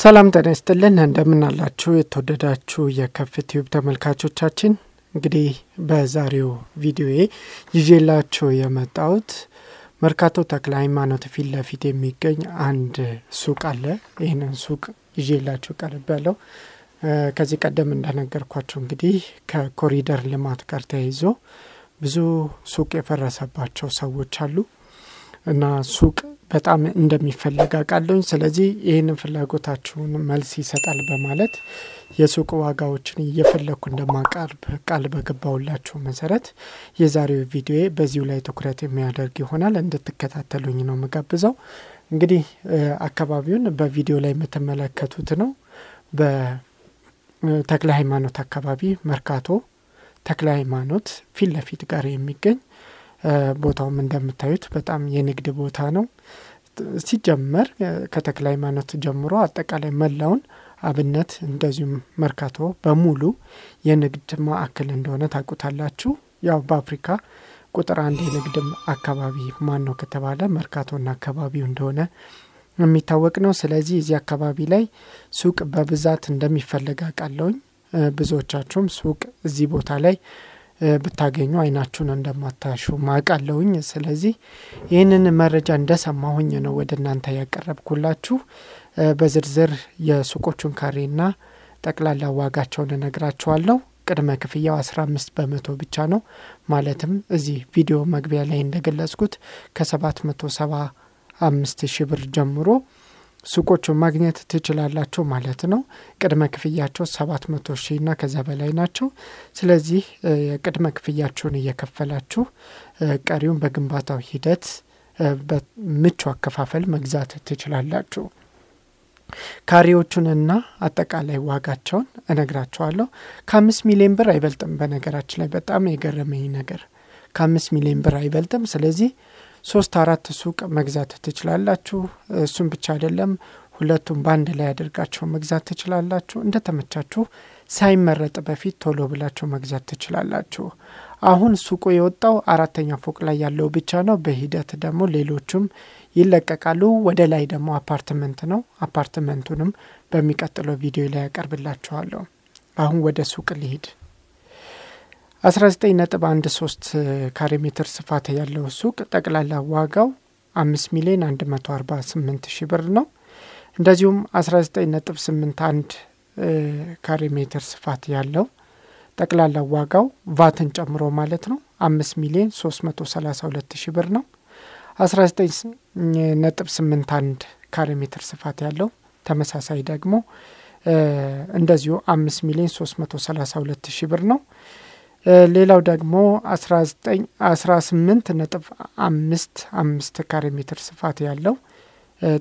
ሰላም ጤና ይስጥልን እንደምናላችሁ የተወደዳችሁ የከፍ ቲዩብ ተመልካቾቻችን እንግዲህ በዛሬው ቪዲዮ ይዤላችሁ የመጣሁት መርካቶ ተክለ ሃይማኖት ፊት ለፊት የሚገኝ አንድ ሱቅ አለ። ይህንን ሱቅ ይዤላችሁ ቀርብ ያለው ከዚህ ቀደም እንደነገርኳቸው እንግዲህ ከኮሪደር ልማት ጋር ተያይዞ ብዙ ሱቅ የፈረሰባቸው ሰዎች አሉ እና ሱቅ በጣም እንደሚፈለግ አውቃለሁኝ። ስለዚህ ይህንን ፍላጎታችሁን መልስ ይሰጣል በማለት የሱቅ ዋጋዎችን እየፈለግኩ እንደማቀርብ ቃል በገባውላችሁ መሰረት የዛሬው ቪዲዮ በዚሁ ላይ ትኩረት የሚያደርግ ይሆናል። እንድትከታተሉኝ ነው የምጋብዘው። እንግዲህ አካባቢውን በቪዲዮ ላይ የምትመለከቱት ነው። በተክለ ሃይማኖት አካባቢ መርካቶ ተክለ ሃይማኖት ፊት ለፊት ጋር የሚገኝ ቦታውም እንደምታዩት በጣም የንግድ ቦታ ነው። ሲጀመር ከተክለ ሃይማኖት ጀምሮ አጠቃላይ መላውን አብነት እንደዚሁም መርካቶ በሙሉ የንግድ ማዕከል እንደሆነ ታቁታላችሁ ያው በአፍሪካ ቁጥር አንድ የንግድ አካባቢ ማን ነው ከተባለ መርካቶና አካባቢው እንደሆነ የሚታወቅ ነው። ስለዚህ እዚህ አካባቢ ላይ ሱቅ በብዛት እንደሚፈለግ አቃለውኝ ብዙዎቻችሁም ሱቅ እዚህ ቦታ ላይ ብታገኙ አይናችሁን እንደማታሹ ማቃለውኝ። ስለዚህ ይህንን መረጃ እንደሰማሁኝ ነው ወደ እናንተ ያቀረብኩላችሁ። በዝርዝር የሱቆቹን ካሬና ጠቅላላ ዋጋቸውን እነግራችኋለሁ። ቅድመ ክፍያው 15 በመቶ ብቻ ነው። ማለትም እዚህ ቪዲዮ መግቢያ ላይ እንደገለጽኩት ከ775 ሺህ ብር ጀምሮ ሱቆቹን ማግኘት ትችላላቸው ማለት ነው። ቅድመ ክፍያቸው ሰባት መቶ እና ከዛ በላይ ናቸው። ስለዚህ የቅድመ ክፍያቸውን እየከፈላችሁ ቀሪውን በግንባታው ሂደት በምቹ አከፋፈል መግዛት ትችላላችሁ። ካሬዎቹንና አጠቃላይ ዋጋቸውን እነግራቸዋለሁ። ከአምስት ሚሊዮን ብር አይበልጥም። በነገራችን ላይ በጣም የገረመኝ ነገር ከአምስት ሚሊዮን ብር አይበልጥም። ስለዚህ ሶስት አራት ሱቅ መግዛት ትችላላችሁ። እሱም ብቻ አይደለም፣ ሁለቱም በአንድ ላይ አድርጋችሁ መግዛት ትችላላችሁ። እንደተመቻችሁ ሳይመረጥ በፊት ቶሎ ብላቸው መግዛት ትችላላችሁ። አሁን ሱቁ የወጣው አራተኛ ፎቅ ላይ ያለው ብቻ ነው። በሂደት ደግሞ ሌሎቹም ይለቀቃሉ። ወደ ላይ ደግሞ አፓርትመንት ነው። አፓርትመንቱንም በሚቀጥለው ቪዲዮ ላይ ያቀርብላችኋለሁ። አሁን ወደ ሱቅ ሊሄድ 19.13 ካሬ ሜትር ስፋት ያለው ሱቅ ጠቅላላ ዋጋው 5 ሚሊዮን 148 ሺ ብር ነው። እንደዚሁም 19.81 ካሬ ሜትር ስፋት ያለው ጠቅላላ ዋጋው ቫትን ጨምሮ ማለት ነው 5 ሚሊዮን 332 ሺ ብር ነው። 19.81 ካሬ ሜትር ስፋት ያለው ተመሳሳይ ደግሞ እንደዚሁ 5 ሚሊዮን 332 ሺ ብር ነው። ሌላው ደግሞ 18 ነጥብ አምስት አምስት ካሬ ሜትር ስፋት ያለው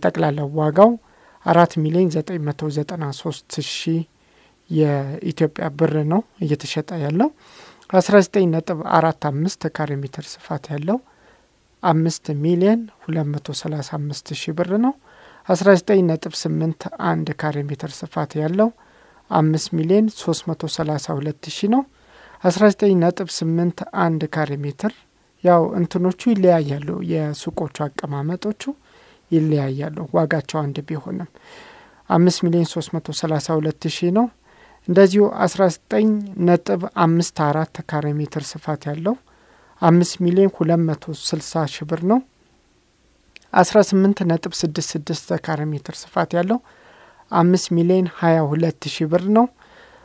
ጠቅላላ ዋጋው አራት ሚሊዮን ዘጠኝ መቶ ዘጠና ሶስት ሺ የኢትዮጵያ ብር ነው እየተሸጠ ያለው። 19 ነጥብ አራት አምስት ካሬ ሜትር ስፋት ያለው አምስት ሚሊዮን ሁለት መቶ ሰላሳ አምስት ሺ ብር ነው። 19 ነጥብ ስምንት አንድ ካሬ ሜትር ስፋት ያለው አምስት ሚሊዮን ሶስት መቶ ሰላሳ ሁለት ሺ ነው። 19.81 ካሬ ሜትር ያው እንትኖቹ ይለያያሉ፣ የሱቆቹ አቀማመጦቹ ይለያያሉ። ዋጋቸው አንድ ቢሆንም አምስት ሚሊዮን ሶስት ሺህ ነው። እንደዚሁ 19.54 ካሬ ሜትር ስፋት ያለው 5 ሚሊዮን ሁለት ሺህ ብር ነው። አስራ ካሬ ሜትር ስፋት ያለው 5 ሚሊዮን 22 ሺህ ብር ነው።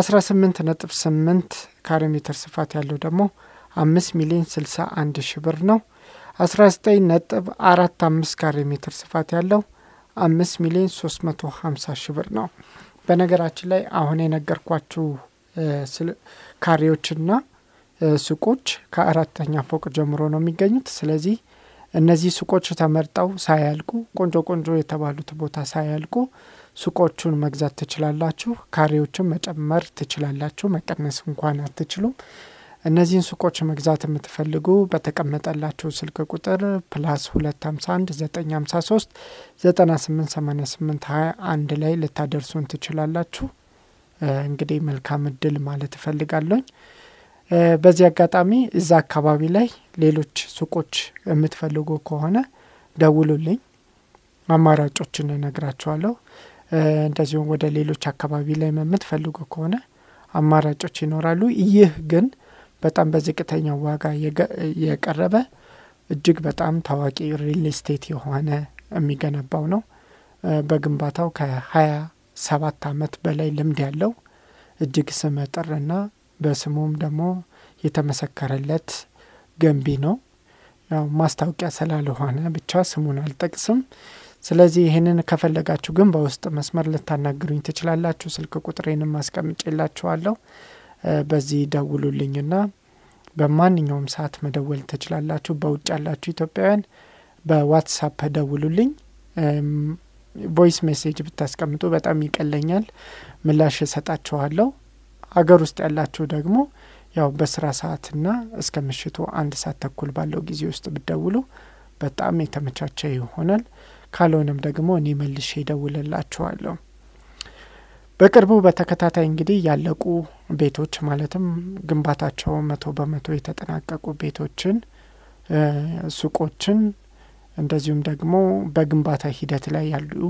18 ነጥብ 8 ካሬ ሜትር ስፋት ያለው ደግሞ 5 ሚሊዮን 61 ሽብር ነው። 19 45 ካሬ ሜትር ስፋት ያለው 5 ሚሊዮን 350 ሺ ብር ነው። በነገራችን ላይ አሁን የነገርኳችሁ ካሬዎችና ሱቆች ከአራተኛ ፎቅ ጀምሮ ነው የሚገኙት። ስለዚህ እነዚህ ሱቆች ተመርጠው ሳያልቁ ቆንጆ ቆንጆ የተባሉት ቦታ ሳያልቁ ሱቆቹን መግዛት ትችላላችሁ። ካሬዎችን መጨመር ትችላላችሁ፣ መቀነስ እንኳን አትችሉም። እነዚህን ሱቆች መግዛት የምትፈልጉ በተቀመጠላችሁ ስልክ ቁጥር ፕላስ 251 953 9888 21 ላይ ልታደርሱን ትችላላችሁ። እንግዲህ መልካም እድል ማለት እፈልጋለኝ። በዚህ አጋጣሚ እዛ አካባቢ ላይ ሌሎች ሱቆች የምትፈልጉ ከሆነ ደውሉልኝ፣ አማራጮችን እነግራችኋለሁ። እንደዚሁም ወደ ሌሎች አካባቢ ላይ የምትፈልጉ ከሆነ አማራጮች ይኖራሉ። ይህ ግን በጣም በዝቅተኛ ዋጋ የቀረበ እጅግ በጣም ታዋቂ ሪል ስቴት የሆነ የሚገነባው ነው። በግንባታው ከሀያ ሰባት አመት በላይ ልምድ ያለው እጅግ ስመጥርና በስሙም ደግሞ የተመሰከረለት ገንቢ ነው። ያው ማስታወቂያ ስላልሆነ ብቻ ስሙን አልጠቅስም። ስለዚህ ይህንን ከፈለጋችሁ ግን በውስጥ መስመር ልታናግሩኝ ትችላላችሁ። ስልክ ቁጥሬንም አስቀምጬላችኋለሁ። በዚህ ደውሉልኝና በማንኛውም ሰዓት መደወል ትችላላችሁ። በውጭ ያላችሁ ኢትዮጵያውያን በዋትሳፕ ደውሉልኝ። ቮይስ ሜሴጅ ብታስቀምጡ በጣም ይቀለኛል፣ ምላሽ እሰጣችኋለሁ። አገር ውስጥ ያላችሁ ደግሞ ያው በስራ ሰዓትና እስከ ምሽቱ አንድ ሰዓት ተኩል ባለው ጊዜ ውስጥ ብደውሉ በጣም የተመቻቸ ይሆናል። ካልሆነም ደግሞ እኔ መልሼ ይደውልላቸዋለሁ። በቅርቡ በተከታታይ እንግዲህ ያለቁ ቤቶች ማለትም ግንባታቸው መቶ በመቶ የተጠናቀቁ ቤቶችን፣ ሱቆችን እንደዚሁም ደግሞ በግንባታ ሂደት ላይ ያሉ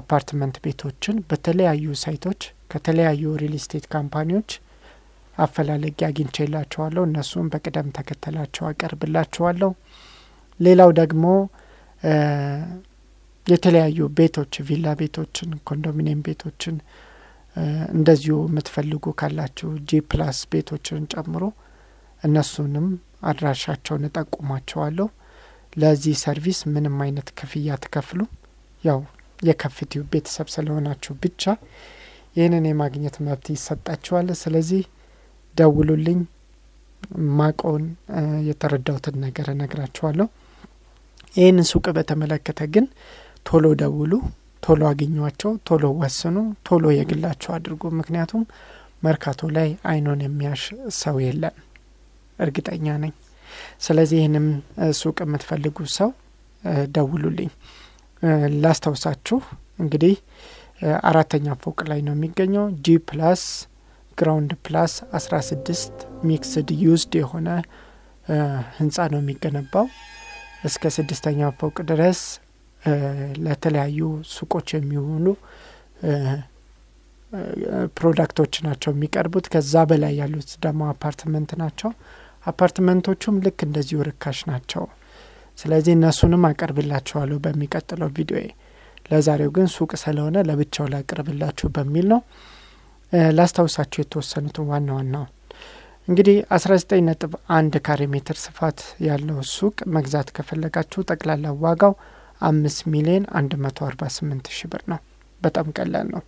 አፓርትመንት ቤቶችን በተለያዩ ሳይቶች ከተለያዩ ሪል ስቴት ካምፓኒዎች አፈላልጌ አግኝቼላችኋለሁ። እነሱም በቅደም ተከተላቸው አቀርብላቸዋለሁ ሌላው ደግሞ የተለያዩ ቤቶች ቪላ ቤቶችን፣ ኮንዶሚኒየም ቤቶችን እንደዚሁ የምትፈልጉ ካላችሁ ጂ ፕላስ ቤቶችን ጨምሮ እነሱንም አድራሻቸውን እጠቁማቸዋለሁ። ለዚህ ሰርቪስ ምንም አይነት ክፍያ ትከፍሉ ያው የከፍቲው ቤተሰብ ስለሆናችሁ ብቻ ይህንን የማግኘት መብት ይሰጣችኋል። ስለዚህ ደውሉልኝ፣ ማቀውን የተረዳውትን ነገር እነግራችኋለሁ። ይህንን ሱቅ በተመለከተ ግን ቶሎ ደውሉ፣ ቶሎ አግኟቸው፣ ቶሎ ወስኑ፣ ቶሎ የግላቸው አድርጉ። ምክንያቱም መርካቶ ላይ አይኑን የሚያሽ ሰው የለም፣ እርግጠኛ ነኝ። ስለዚህ ይህንም ሱቅ የምትፈልጉ ሰው ደውሉልኝ። ላስታውሳችሁ እንግዲህ አራተኛ ፎቅ ላይ ነው የሚገኘው ጂ ፕላስ ግራውንድ ፕላስ 16 ሚክስድ ዩዝድ የሆነ ህንፃ ነው የሚገነባው። እስከ ስድስተኛ ፎቅ ድረስ ለተለያዩ ሱቆች የሚሆኑ ፕሮዳክቶች ናቸው የሚቀርቡት። ከዛ በላይ ያሉት ደግሞ አፓርትመንት ናቸው። አፓርትመንቶቹም ልክ እንደዚሁ ርካሽ ናቸው። ስለዚህ እነሱንም አቀርብላቸዋለሁ በሚቀጥለው ቪዲዮ ለዛሬው ግን ሱቅ ስለሆነ ለብቻው ላቀርብላችሁ በሚል ነው። ላስታውሳችሁ የተወሰኑትን ዋና ዋናው እንግዲህ 19 ነጥብ አንድ ካሬ ሜትር ስፋት ያለው ሱቅ መግዛት ከፈለጋችሁ ጠቅላላ ዋጋው አምስት ሚሊዮን አንድ መቶ አርባ ስምንት ሺ ብር ነው። በጣም ቀላል ነው።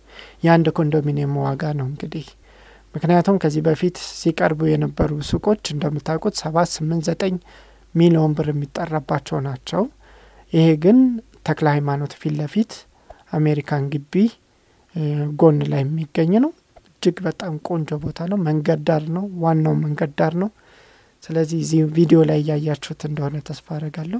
የአንድ ኮንዶሚኒየም ዋጋ ነው እንግዲህ ምክንያቱም ከዚህ በፊት ሲቀርቡ የነበሩ ሱቆች እንደምታውቁት ሰባት ስምንት ዘጠኝ ሚሊዮን ብር የሚጠራባቸው ናቸው። ይሄ ግን ተክለ ሃይማኖት ፊት ለፊት አሜሪካን ግቢ ጎን ላይ የሚገኝ ነው። እጅግ በጣም ቆንጆ ቦታ ነው። መንገድ ዳር ነው፣ ዋናው መንገድ ዳር ነው። ስለዚህ ቪዲዮ ላይ እያያችሁት እንደሆነ ተስፋ አረጋለሁ።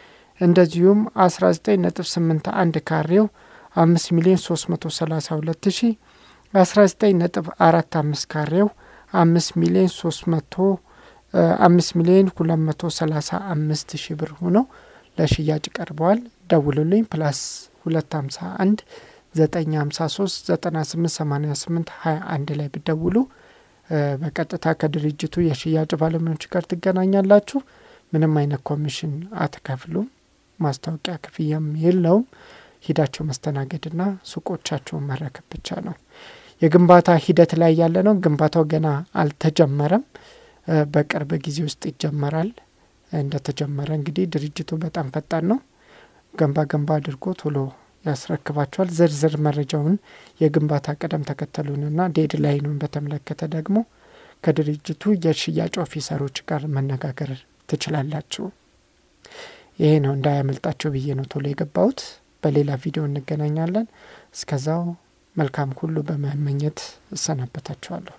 እንደዚሁም 19.81 ካሬው 5 ሚሊዮን 332 ሺ 19.45 ካሬው 5 ሚሊዮን 300 5 ሚሊዮን 235 ሺ ብር ሆኖ ለሽያጭ ቀርበዋል። ደውሉልኝ። ፕላስ 251 953 9888 21 ላይ ብደውሉ በቀጥታ ከድርጅቱ የሽያጭ ባለሙያዎች ጋር ትገናኛላችሁ። ምንም አይነት ኮሚሽን አትከፍሉም። ማስታወቂያ ክፍያም የለውም። ሂዳቸው መስተናገድና ሱቆቻቸውን መረከብ ብቻ ነው። የግንባታ ሂደት ላይ ያለ ነው። ግንባታው ገና አልተጀመረም። በቅርብ ጊዜ ውስጥ ይጀመራል። እንደተጀመረ እንግዲህ ድርጅቱ በጣም ፈጣን ነው። ገንባ ገንባ አድርጎ ቶሎ ያስረክባቸዋል። ዝርዝር መረጃውን የግንባታ ቅደም ተከተሉንና ዴድ ላይኑን በተመለከተ ደግሞ ከድርጅቱ የሽያጭ ኦፊሰሮች ጋር መነጋገር ትችላላችሁ። ይሄ ነው እንዳያመልጣቸው ብዬ ነው ቶሎ የገባሁት። በሌላ ቪዲዮ እንገናኛለን። እስከዛው መልካም ሁሉ በመመኘት እሰናበታቸዋለሁ